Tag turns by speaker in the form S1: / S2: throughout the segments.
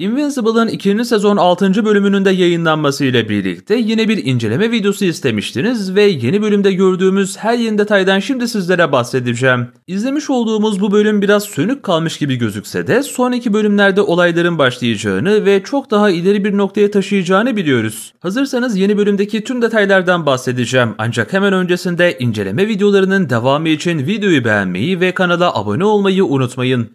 S1: Invincible'ın ikinci sezon 6. bölümünün de yayınlanmasıyla birlikte yine bir inceleme videosu istemiştiniz ve yeni bölümde gördüğümüz her yeni detaydan şimdi sizlere bahsedeceğim. İzlemiş olduğumuz bu bölüm biraz sönük kalmış gibi gözükse de sonraki bölümlerde olayların başlayacağını ve çok daha ileri bir noktaya taşıyacağını biliyoruz. Hazırsanız yeni bölümdeki tüm detaylardan bahsedeceğim ancak hemen öncesinde inceleme videolarının devamı için videoyu beğenmeyi ve kanala abone olmayı unutmayın.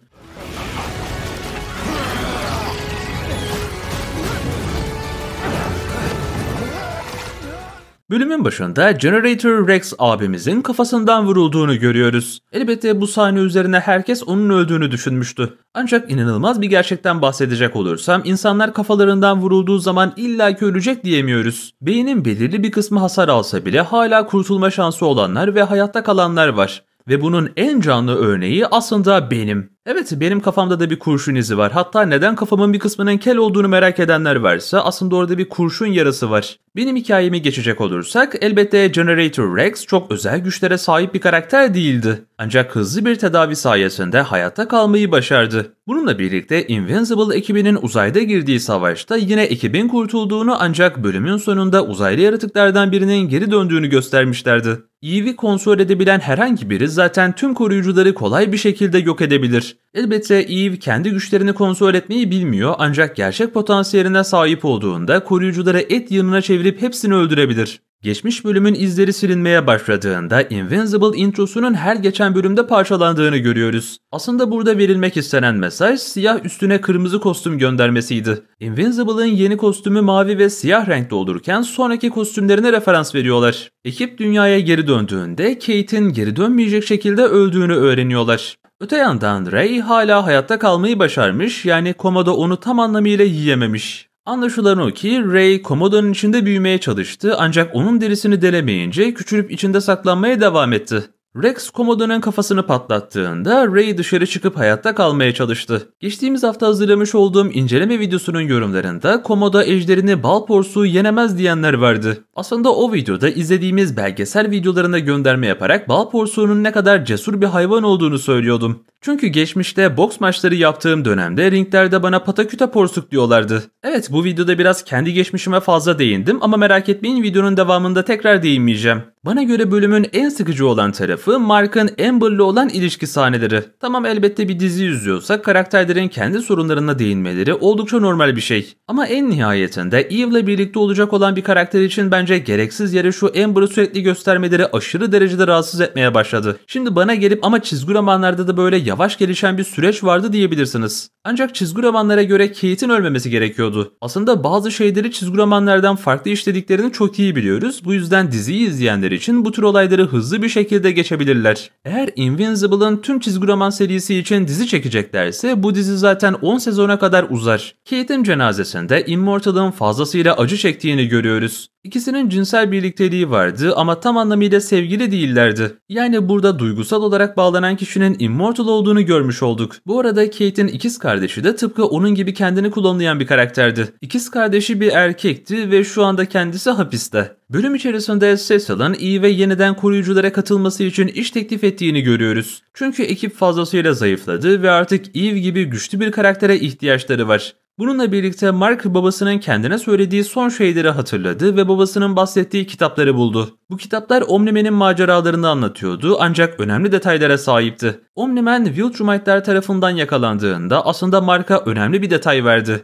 S1: Bölümün başında Generator Rex abimizin kafasından vurulduğunu görüyoruz. Elbette bu sahne üzerine herkes onun öldüğünü düşünmüştü. Ancak inanılmaz bir gerçekten bahsedecek olursam insanlar kafalarından vurulduğu zaman illaki ölecek diyemiyoruz. Beynin belirli bir kısmı hasar alsa bile hala kurtulma şansı olanlar ve hayatta kalanlar var. Ve bunun en canlı örneği aslında benim. Evet benim kafamda da bir kurşun izi var. Hatta neden kafamın bir kısmının kel olduğunu merak edenler varsa aslında orada bir kurşun yarası var. Benim hikayemi geçecek olursak elbette Generator Rex çok özel güçlere sahip bir karakter değildi. Ancak hızlı bir tedavi sayesinde hayatta kalmayı başardı. Bununla birlikte Invincible ekibinin uzayda girdiği savaşta yine ekibin kurtulduğunu ancak bölümün sonunda uzaylı yaratıklardan birinin geri döndüğünü göstermişlerdi. Eevee kontrol edebilen herhangi biri zaten tüm koruyucuları kolay bir şekilde yok edebilir. Elbette Eve kendi güçlerini kontrol etmeyi bilmiyor ancak gerçek potansiyeline sahip olduğunda koruyucuları et yanına çevirip hepsini öldürebilir. Geçmiş bölümün izleri silinmeye başladığında Invincible introsunun her geçen bölümde parçalandığını görüyoruz. Aslında burada verilmek istenen mesaj siyah üstüne kırmızı kostüm göndermesiydi. Invincible'ın yeni kostümü mavi ve siyah renkte olurken sonraki kostümlerine referans veriyorlar. Ekip dünyaya geri döndüğünde Kate'in geri dönmeyecek şekilde öldüğünü öğreniyorlar. Öte yandan Ray hala hayatta kalmayı başarmış yani Komodo onu tam anlamıyla yiyememiş. Anlaşılan o ki Ray Komodo'nun içinde büyümeye çalıştı ancak onun derisini delemeyince küçülüp içinde saklanmaya devam etti. Rex Komodanın kafasını patlattığında Ray dışarı çıkıp hayatta kalmaya çalıştı. Geçtiğimiz hafta hazırlamış olduğum inceleme videosunun yorumlarında Komoda ejderini bal porsuğu yenemez diyenler vardı. Aslında o videoda izlediğimiz belgesel videolarına gönderme yaparak bal porsuğunun ne kadar cesur bir hayvan olduğunu söylüyordum. Çünkü geçmişte boks maçları yaptığım dönemde ringlerde bana pataküta porsuk diyorlardı. Evet bu videoda biraz kendi geçmişime fazla değindim ama merak etmeyin videonun devamında tekrar değinmeyeceğim. Bana göre bölümün en sıkıcı olan tarafı Mark'ın Amber'la olan ilişki sahneleri. Tamam elbette bir dizi yüzüyorsa karakterlerin kendi sorunlarına değinmeleri oldukça normal bir şey. Ama en nihayetinde Eve'la birlikte olacak olan bir karakter için bence gereksiz yere şu Amber'ı sürekli göstermeleri aşırı derecede rahatsız etmeye başladı. Şimdi bana gelip ama çizgi romanlarda da böyle ya yavaş gelişen bir süreç vardı diyebilirsiniz. Ancak çizgi romanlara göre Kate'in ölmemesi gerekiyordu. Aslında bazı şeyleri çizgi romanlardan farklı işlediklerini çok iyi biliyoruz. Bu yüzden diziyi izleyenler için bu tür olayları hızlı bir şekilde geçebilirler. Eğer Invincible'ın tüm çizgi roman serisi için dizi çekeceklerse bu dizi zaten 10 sezona kadar uzar. Kate'in cenazesinde Immortal'ın fazlasıyla acı çektiğini görüyoruz. İkisinin cinsel birlikteliği vardı ama tam anlamıyla sevgili değillerdi. Yani burada duygusal olarak bağlanan kişinin Immortal olduğunu görmüş olduk. Bu arada Kate'in ikiz kardeşi de tıpkı onun gibi kendini klonlayan bir karakterdi. İkiz kardeşi bir erkekti ve şu anda kendisi hapiste. Bölüm içerisinde Cecil'ın iyi ve yeniden koruyuculara katılması için iş teklif ettiğini görüyoruz. Çünkü ekip fazlasıyla zayıfladı ve artık Eve gibi güçlü bir karaktere ihtiyaçları var. Bununla birlikte Mark babasının kendine söylediği son şeyleri hatırladı ve babasının bahsettiği kitapları buldu. Bu kitaplar Omnimen'in maceralarını anlatıyordu ancak önemli detaylara sahipti. Omnimen, Viltrumite'ler tarafından yakalandığında aslında Mark'a önemli bir detay verdi.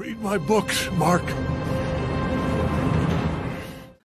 S1: Read my books, Mark.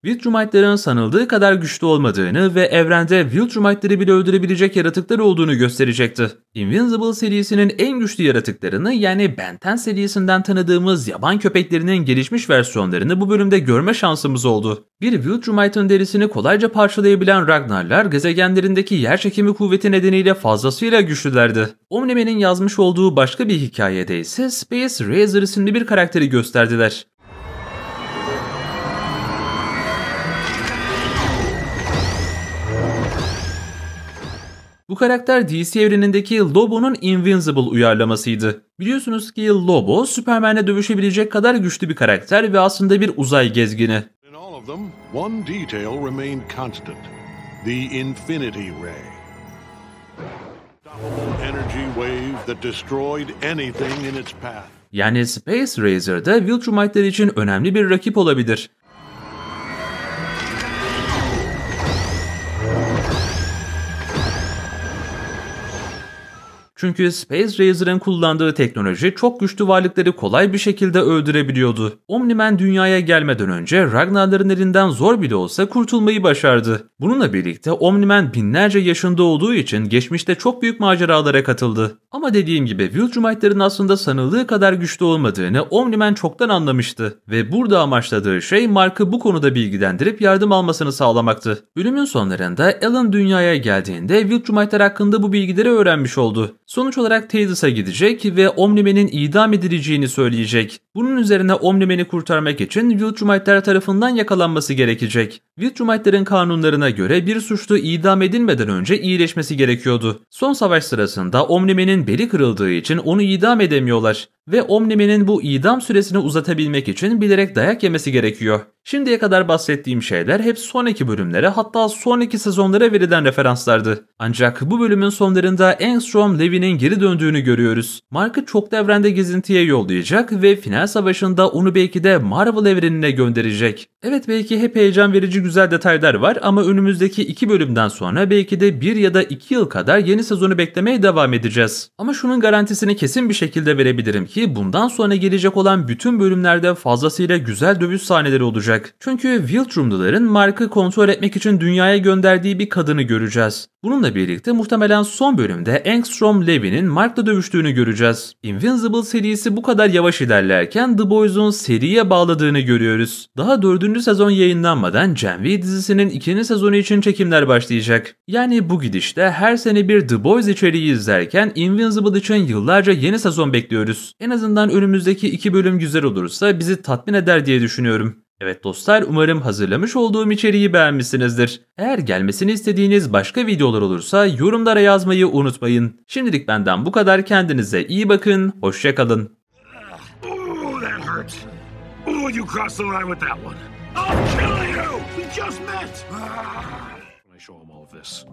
S1: Viltrumite'ların sanıldığı kadar güçlü olmadığını ve evrende Viltrumite'ları bile öldürebilecek yaratıklar olduğunu gösterecekti. Invincible serisinin en güçlü yaratıklarını yani Benten serisinden tanıdığımız yaban köpeklerinin gelişmiş versiyonlarını bu bölümde görme şansımız oldu. Bir Viltrumite'ın derisini kolayca parçalayabilen Ragnarlar gezegenlerindeki yerçekimi kuvveti nedeniyle fazlasıyla güçlülerdi. Omnime'nin yazmış olduğu başka bir hikayede ise Space Razor isimli bir karakteri gösterdiler. Bu karakter DC evrenindeki Lobo'nun Invincible uyarlamasıydı. Biliyorsunuz ki Lobo, Superman'le dövüşebilecek kadar güçlü bir karakter ve aslında bir uzay gezgini. yani Space Razor da Viltrumite'ler için önemli bir rakip olabilir. Çünkü Space Razor'ın kullandığı teknoloji çok güçlü varlıkları kolay bir şekilde öldürebiliyordu. Omniman dünyaya gelmeden önce Ragnar'ların elinden zor bile olsa kurtulmayı başardı. Bununla birlikte Omniman binlerce yaşında olduğu için geçmişte çok büyük maceralara katıldı. Ama dediğim gibi Viltrumite'ların aslında sanıldığı kadar güçlü olmadığını Omniman çoktan anlamıştı ve burada amaçladığı şey Mark'ı bu konuda bilgilendirip yardım almasını sağlamaktı. Bölümün sonlarında Alan dünyaya geldiğinde Viltrumite'lar hakkında bu bilgileri öğrenmiş oldu. Sonuç olarak Tades'a gidecek ve Omnimen'in idam edileceğini söyleyecek. Bunun üzerine Omnimen'i kurtarmak için Viltrumite'ler tarafından yakalanması gerekecek. Viltrumaytların kanunlarına göre bir suçlu idam edilmeden önce iyileşmesi gerekiyordu. Son savaş sırasında Omnime'nin beli kırıldığı için onu idam edemiyorlar ve Omnime'nin bu idam süresini uzatabilmek için bilerek dayak yemesi gerekiyor. Şimdiye kadar bahsettiğim şeyler hep sonraki bölümlere hatta sonraki sezonlara verilen referanslardı. Ancak bu bölümün sonlarında Engstrom Levi'nin geri döndüğünü görüyoruz. Mark'ı çok evrende gezintiye yollayacak ve final savaşında onu belki de Marvel evrenine gönderecek. Evet belki hep heyecan verici güzel detaylar var ama önümüzdeki iki bölümden sonra belki de bir ya da iki yıl kadar yeni sezonu beklemeye devam edeceğiz. Ama şunun garantisini kesin bir şekilde verebilirim ki bundan sonra gelecek olan bütün bölümlerde fazlasıyla güzel dövüş sahneleri olacak. Çünkü Viltrumluların Mark'ı kontrol etmek için dünyaya gönderdiği bir kadını göreceğiz. Bununla birlikte muhtemelen son bölümde Engstrom Levy'nin Mark'la dövüştüğünü göreceğiz. Invincible serisi bu kadar yavaş ilerlerken The Boys'un seriye bağladığını görüyoruz. Daha dördüncü sezon yayınlanmadan Cem MV dizisinin ikinci sezonu için çekimler başlayacak. Yani bu gidişte her sene bir The Boys içeriği izlerken Invincible için yıllarca yeni sezon bekliyoruz. En azından önümüzdeki iki bölüm güzel olursa bizi tatmin eder diye düşünüyorum. Evet dostlar umarım hazırlamış olduğum içeriği beğenmişsinizdir. Eğer gelmesini istediğiniz başka videolar olursa yorumlara yazmayı unutmayın. Şimdilik benden bu kadar kendinize iyi bakın, hoşçakalın. Oh, you crossed the line with that one. I'll kill you! just met! I show him all of this.